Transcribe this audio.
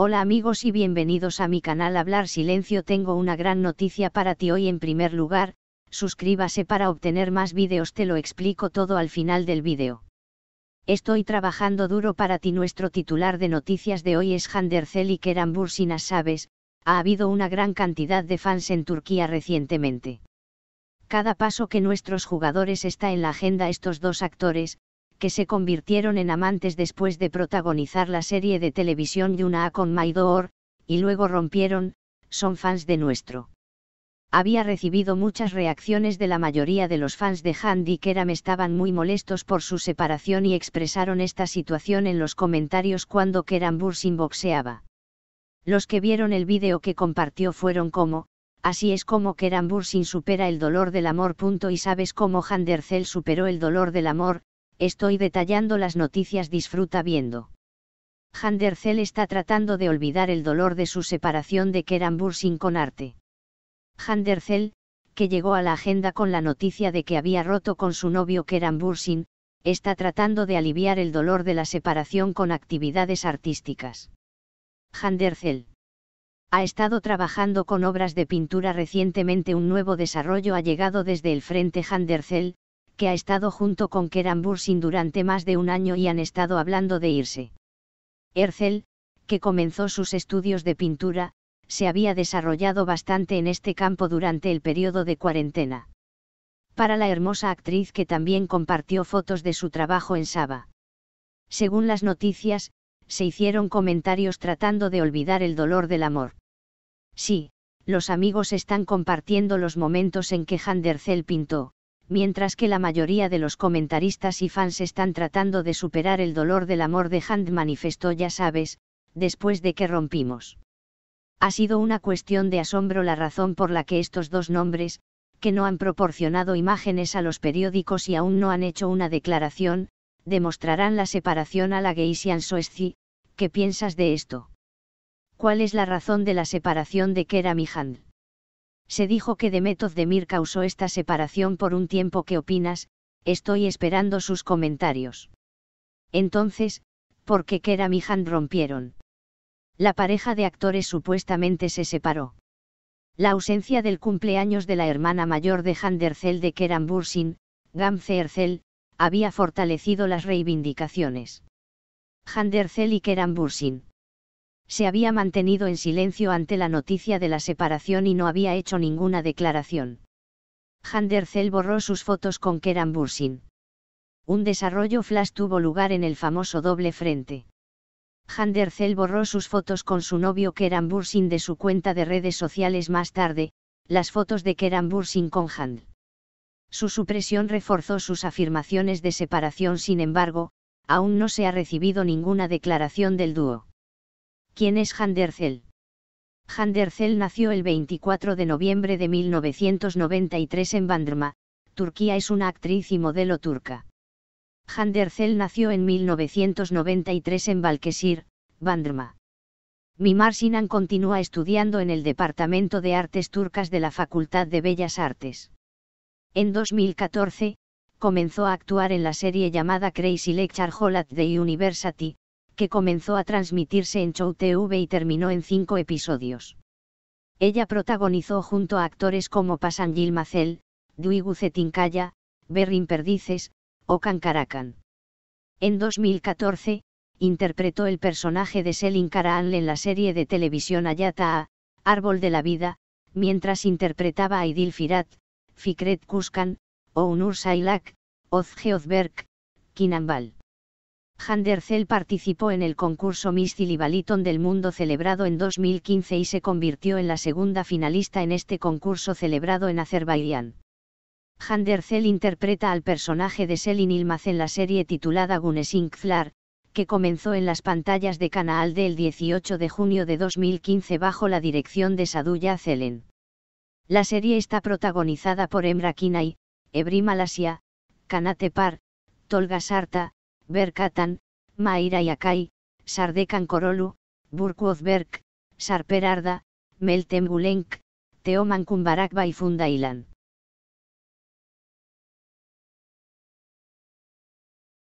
Hola amigos y bienvenidos a mi canal Hablar Silencio. Tengo una gran noticia para ti hoy en primer lugar, suscríbase para obtener más vídeos, te lo explico todo al final del vídeo. Estoy trabajando duro para ti. Nuestro titular de noticias de hoy es Hander Celik Erambur Sinas Sabes, ha habido una gran cantidad de fans en Turquía recientemente. Cada paso que nuestros jugadores está en la agenda estos dos actores, que se convirtieron en amantes después de protagonizar la serie de televisión Yuna con My Door, y luego rompieron, son fans de nuestro. Había recibido muchas reacciones de la mayoría de los fans de Handy que eran estaban muy molestos por su separación y expresaron esta situación en los comentarios cuando Keram Bursin boxeaba. Los que vieron el vídeo que compartió fueron como, así es como Keram Bursin supera el dolor del amor. Punto y sabes cómo Handercel superó el dolor del amor, estoy detallando las noticias disfruta viendo. Handercel está tratando de olvidar el dolor de su separación de Keran Bursin con Arte. Handercel, que llegó a la agenda con la noticia de que había roto con su novio Keran Bursin, está tratando de aliviar el dolor de la separación con actividades artísticas. Handercel ha estado trabajando con obras de pintura recientemente un nuevo desarrollo ha llegado desde el Frente Handercel, que ha estado junto con Keran Bursin durante más de un año y han estado hablando de irse. Ercel, que comenzó sus estudios de pintura, se había desarrollado bastante en este campo durante el periodo de cuarentena. Para la hermosa actriz que también compartió fotos de su trabajo en Saba. Según las noticias, se hicieron comentarios tratando de olvidar el dolor del amor. Sí, los amigos están compartiendo los momentos en que Handercel pintó, mientras que la mayoría de los comentaristas y fans están tratando de superar el dolor del amor de Hand manifestó ya sabes, después de que rompimos. Ha sido una cuestión de asombro la razón por la que estos dos nombres, que no han proporcionado imágenes a los periódicos y aún no han hecho una declaración, demostrarán la separación a la Geisian Soesci, ¿qué piensas de esto? ¿Cuál es la razón de la separación de Kera Hand? Se dijo que de Mir causó esta separación por un tiempo. ¿Qué opinas? Estoy esperando sus comentarios. Entonces, ¿por qué y Han rompieron? La pareja de actores supuestamente se separó. La ausencia del cumpleaños de la hermana mayor de Han de Kerambursin, Bursin, Gamze había fortalecido las reivindicaciones. Han y Kerambursin se había mantenido en silencio ante la noticia de la separación y no había hecho ninguna declaración. Handercel borró sus fotos con Keran Bursin. Un desarrollo flash tuvo lugar en el famoso doble frente. Handercel borró sus fotos con su novio Keran Bursin de su cuenta de redes sociales más tarde, las fotos de Keran Bursin con Hand. Su supresión reforzó sus afirmaciones de separación, sin embargo, aún no se ha recibido ninguna declaración del dúo. ¿Quién es Handerzel? Handerzel nació el 24 de noviembre de 1993 en Bandrma, Turquía es una actriz y modelo turca. Handerzel nació en 1993 en Balkesir, Bandrma. Mimar Sinan continúa estudiando en el Departamento de Artes Turcas de la Facultad de Bellas Artes. En 2014, comenzó a actuar en la serie llamada Crazy Lecture Hall at the University, que comenzó a transmitirse en Show TV y terminó en cinco episodios. Ella protagonizó junto a actores como Pasangil Macel, Dui Gucetincaya, Berrin Perdices, o Kankarakan. En 2014, interpretó el personaje de Selin Karaanle en la serie de televisión Ayata A, Árbol de la Vida, mientras interpretaba a Idil Firat, Fikret Kuskan, Ounur Sailak, Ozge Ozberk, Kinambal. Handercel participó en el concurso Miss Zilibaliton del Mundo celebrado en 2015 y se convirtió en la segunda finalista en este concurso celebrado en Azerbaiyán. Handercel interpreta al personaje de Selin Ilmaz en la serie titulada Gunesink Flar, que comenzó en las pantallas de Canal del el 18 de junio de 2015 bajo la dirección de Saduya Zelen. La serie está protagonizada por Emra Kinay, Ebrim Malasia, Kanate Tolga Sarta, Berkatan, Maira Sardekan Korolu, Burkuoz Berk, Sarperarda, Meltem Gulenk, Teoman Kumbarak bai fundailan.